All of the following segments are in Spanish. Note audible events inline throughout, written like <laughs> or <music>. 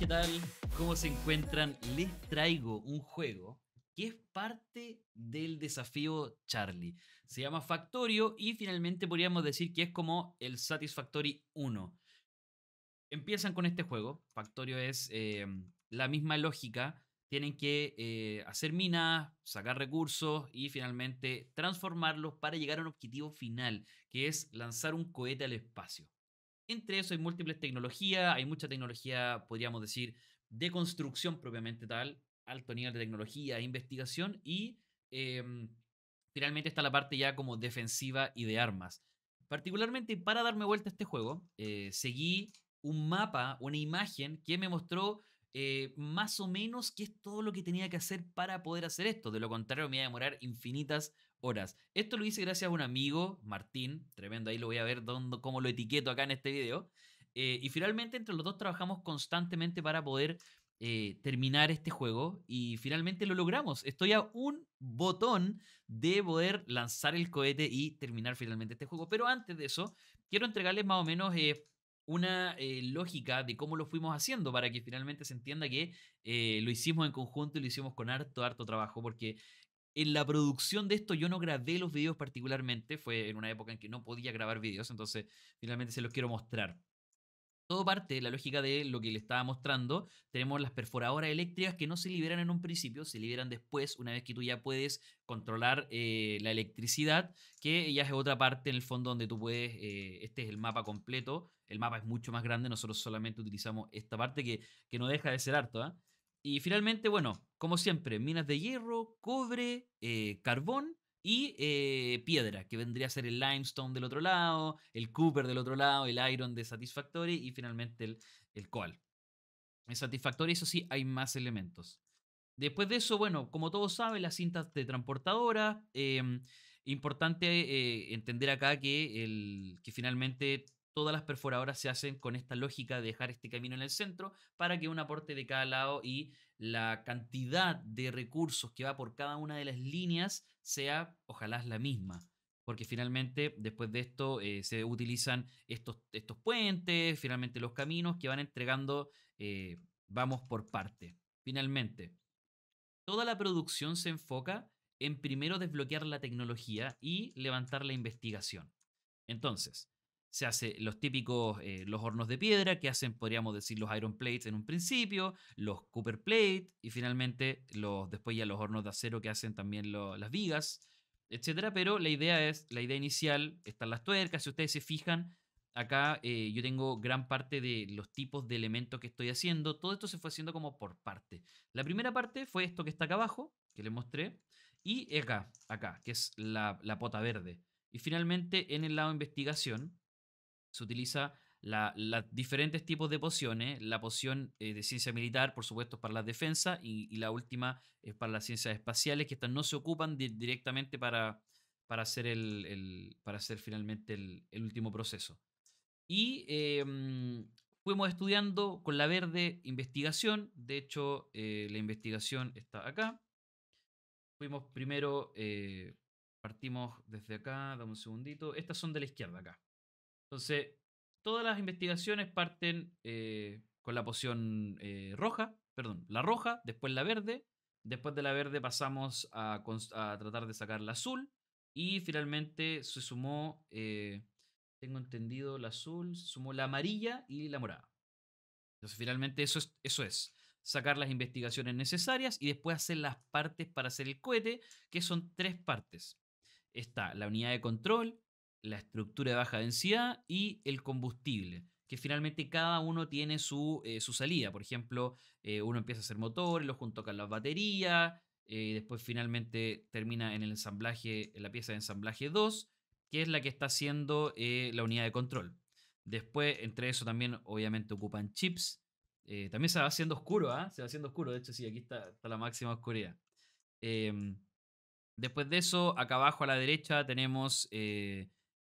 ¿qué tal? ¿Cómo se encuentran? Les traigo un juego que es parte del desafío Charlie. Se llama Factorio y finalmente podríamos decir que es como el Satisfactory 1. Empiezan con este juego. Factorio es em, la misma lógica. Tienen que eh, hacer minas, sacar recursos y finalmente transformarlos para llegar a un objetivo final, que es lanzar un cohete al espacio. Entre eso hay múltiples tecnologías, hay mucha tecnología, podríamos decir, de construcción propiamente tal, alto nivel de tecnología, e investigación y em, finalmente está la parte ya como defensiva y de armas. Particularmente para darme vuelta a este juego, eh, seguí un mapa, una imagen que me mostró eh, más o menos qué es todo lo que tenía que hacer para poder hacer esto. De lo contrario, me iba a demorar infinitas horas. Esto lo hice gracias a un amigo, Martín, tremendo, ahí lo voy a ver dónde, cómo lo etiqueto acá en este video. Eh, y finalmente entre los dos trabajamos constantemente para poder eh, terminar este juego y finalmente lo logramos. Estoy a un botón de poder lanzar el cohete y terminar finalmente este juego. Pero antes de eso, quiero entregarles más o menos una eh, lógica de cómo lo fuimos haciendo para que finalmente se entienda que eh, lo hicimos en conjunto y lo hicimos con harto, harto trabajo, porque en la producción de esto yo no grabé los videos particularmente, fue en una época en que no podía grabar videos, entonces finalmente se los quiero mostrar. Todo parte de la lógica de lo que le estaba mostrando. Tenemos las perforadoras eléctricas que no se liberan en un principio, se liberan después, una vez que tú ya puedes controlar eh, la electricidad, que ya es otra parte en el fondo donde tú puedes, eh, este es el mapa completo, el mapa es mucho más grande, nosotros solamente utilizamos esta parte que, no deja de ser harto. ¿ah? Y finalmente, bueno, como siempre, minas de hierro, cobre, eh, carbón y eh, piedra, que vendría a ser el limestone del otro lado, el cooper del otro lado, el iron de Satisfactory y finalmente el, el coal. En Satisfactory, eso sí, hay más elementos. Después de eso, bueno, como todos saben, las cintas de transportadora. Em, importante eh, entender acá que, el, que finalmente todas las perforadoras se hacen con esta lógica de dejar este camino en el centro para que un aporte de cada lado y la cantidad de recursos que va por cada una de las líneas sea ojalá la misma. Porque finalmente después de esto eh, se utilizan estos, estos, puentes, finalmente los caminos que van entregando, eh, vamos por parte. Finalmente, toda la producción se enfoca en primero desbloquear la tecnología y levantar la investigación. Entonces, se hace los típicos, eh, los hornos de piedra que hacen, podríamos decir, los iron plates en un principio, los copper plates y finalmente los, después ya los hornos de acero que hacen también las vigas, etc. Pero la idea es, la idea inicial, están las tuercas, si ustedes se fijan, acá eh, yo tengo gran parte de los tipos de elementos que estoy haciendo. Todo esto se fue haciendo como por parte. La primera parte fue esto que está acá abajo, que les mostré, y acá, acá, que es la, la pota verde. Y finalmente en el lado investigación, se utiliza los diferentes tipos de pociones, la poción eh, de ciencia militar, por supuesto, para la defensa, y, la última es para las ciencias espaciales, que estas no se ocupan directamente para, para, hacer, el, para hacer finalmente el, último proceso. Y em, fuimos estudiando con la verde investigación, de hecho, eh, la investigación está acá. Fuimos primero, eh, partimos desde acá, dame un segundito, estas son de la izquierda acá. Entonces, todas las investigaciones parten eh, con la poción eh, roja, perdón, la roja, después la verde, después de la verde pasamos a, tratar de sacar la azul y finalmente se sumó, eh, tengo entendido, la azul, se sumó la amarilla y la morada. Entonces, finalmente eso eso es sacar las investigaciones necesarias y después hacer las partes para hacer el cohete, que son tres partes. Está la unidad de control, la estructura de baja densidad y el combustible, que finalmente cada uno tiene su, eh, salida. Por ejemplo, eh, uno empieza a hacer motores, lo junto con las baterías, Y eh, después finalmente termina en el ensamblaje, en la pieza de ensamblaje 2, que es la que está haciendo la unidad de control. Después, entre eso también, obviamente, ocupan chips. también se va haciendo oscuro, ¿ah? Se va haciendo oscuro. De hecho, sí, aquí está, está la máxima oscuridad. Em, después de eso, acá abajo a la derecha tenemos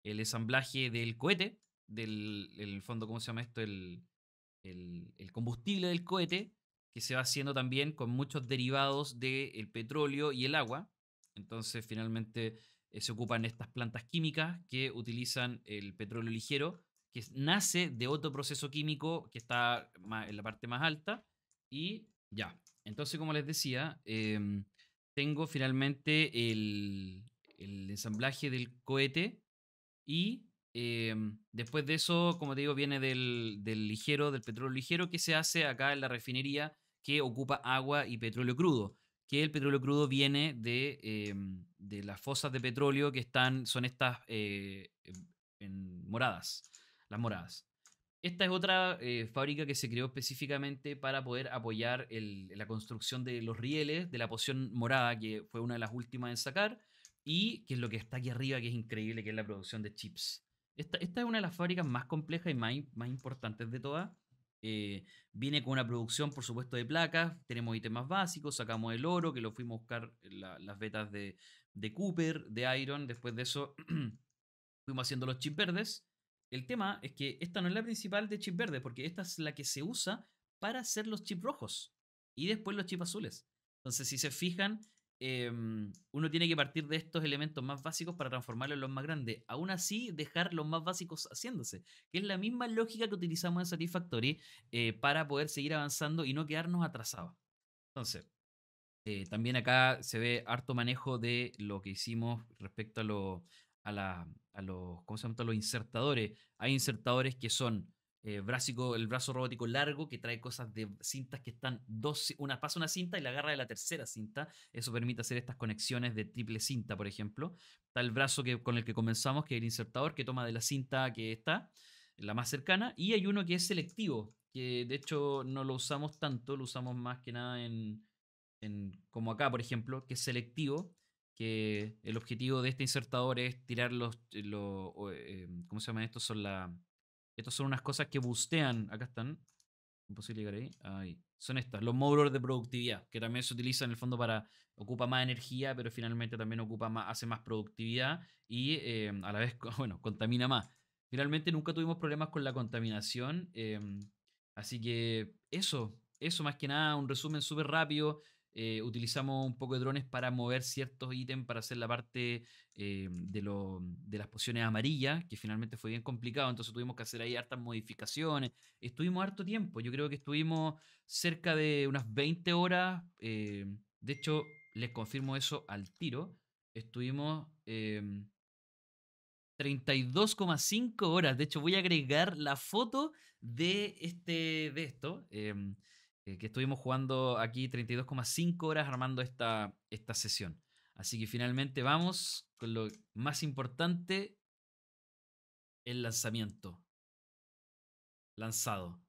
el ensamblaje del cohete, del el fondo, ¿cómo se llama esto? El, combustible del cohete, que se va haciendo también con muchos derivados del petróleo y el agua. Entonces, finalmente eh, se ocupan estas plantas químicas que utilizan el petróleo ligero, que nace de otro proceso químico que está en la parte más alta. Y ya. Entonces, como les decía, em, tengo finalmente el, el ensamblaje del cohete y em, después de eso, como te digo, viene del, ligero, del petróleo ligero que se hace acá en la refinería que ocupa agua y petróleo crudo. Que el petróleo crudo viene de, em, las fosas de petróleo que están, son estas eh, em, moradas, Esta es otra eh, fábrica que se creó específicamente para poder apoyar la construcción de los rieles de la poción morada, que fue una de las últimas en sacar y que es lo que está aquí arriba, que es increíble, que es la producción de chips. Esta, esta es una de las fábricas más complejas y más, importantes de todas. Eh, viene con una producción, por supuesto, de placas. Tenemos ítems básicos, sacamos el oro, que lo fuimos a buscar las vetas de, de, Cooper, de Iron. Después de eso, <clears throat> fuimos haciendo los chips verdes. El tema es que esta no es la principal de chips verdes, porque esta es la que se usa para hacer los chips rojos y después los chips azules. Entonces, si se fijan, Em, uno tiene que partir de estos elementos más básicos para transformarlos en los más grandes. Aún así, dejar los más básicos haciéndose, que es la misma lógica que utilizamos en Satisfactory eh, para poder seguir avanzando y no quedarnos atrasados. Entonces, eh, también acá se ve harto manejo de lo que hicimos respecto a, a, los, los insertadores. Hay insertadores que son eh, el brazo robótico largo que trae cosas de cintas que están dos, una pasa una cinta y la agarra de la tercera cinta. Eso permite hacer estas conexiones de triple cinta, por ejemplo. Está el brazo que, con el que comenzamos, que es el insertador, que toma de la cinta que está, la más cercana. Y hay uno que es selectivo, que de hecho no lo usamos tanto, lo usamos más que nada en, en como acá, por ejemplo, que es selectivo. Que el objetivo de este insertador es tirar los, eh, los eh, ¿cómo se llaman estos? Son la, estas son unas cosas que bustean. Acá están. Imposible llegar ahí. Ahí. Son estas, los módulos de productividad, que también se utilizan en el fondo para. ocupa más energía, pero finalmente también ocupa más, hace más productividad y em, a la vez, <laughs> bueno, contamina más. Finalmente nunca tuvimos problemas con la contaminación. Em, así que eso, eso más que nada, un resumen súper rápido. Eh, utilizamos un poco de drones para mover ciertos ítems para hacer la parte eh, de, lo, de, las pociones amarillas, que finalmente fue bien complicado, entonces tuvimos que hacer ahí hartas modificaciones. Estuvimos harto tiempo, yo creo que estuvimos cerca de unas 20 horas, eh, de hecho, les confirmo eso al tiro, estuvimos... 32,5 em, horas. De hecho, voy a agregar la foto de, este, de esto. Em, eh, que estuvimos jugando aquí 32,5 horas armando esta, esta sesión. Así que finalmente vamos con lo más importante, el lanzamiento. Lanzado.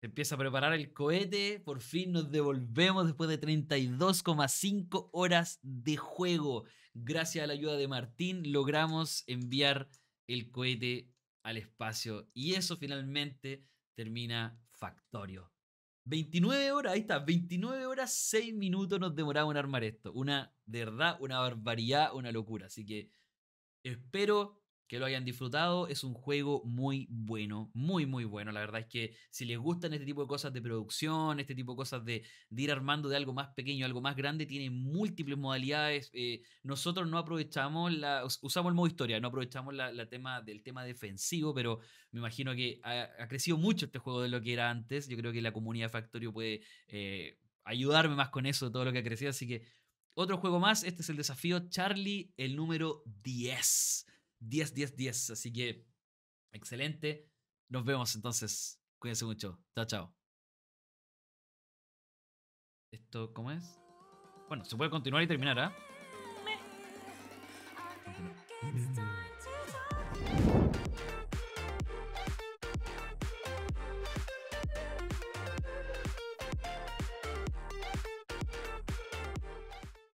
Se empieza a preparar el cohete, por fin nos devolvemos después de 32,5 horas de juego. Gracias a la ayuda de Martín logramos enviar el cohete al espacio y eso finalmente termina Factorio. 29 horas, ahí está, 29 horas, 6 minutos nos demoramos en armar esto. Una, de verdad, una barbaridad, una locura. Así que espero que lo hayan disfrutado. Es un juego muy bueno, muy, muy bueno. La verdad es que si les gustan este tipo de cosas de producción, este tipo de cosas de, ir armando de algo más pequeño, algo más grande, tiene múltiples modalidades. Eh, nosotros no aprovechamos, la, usamos el modo historia, no aprovechamos la, tema, del tema defensivo, pero me imagino que ha, crecido mucho este juego de lo que era antes. Yo creo que la comunidad Factorio puede eh, ayudarme más con eso, todo lo que ha crecido. Así que otro juego más, este es el desafío Charlie, el número 10. 10, 10, 10. Así que, excelente. Nos vemos entonces. Cuídense mucho. Chao, chao. ¿Esto cómo es? Bueno, se puede continuar y terminar, ¿ah?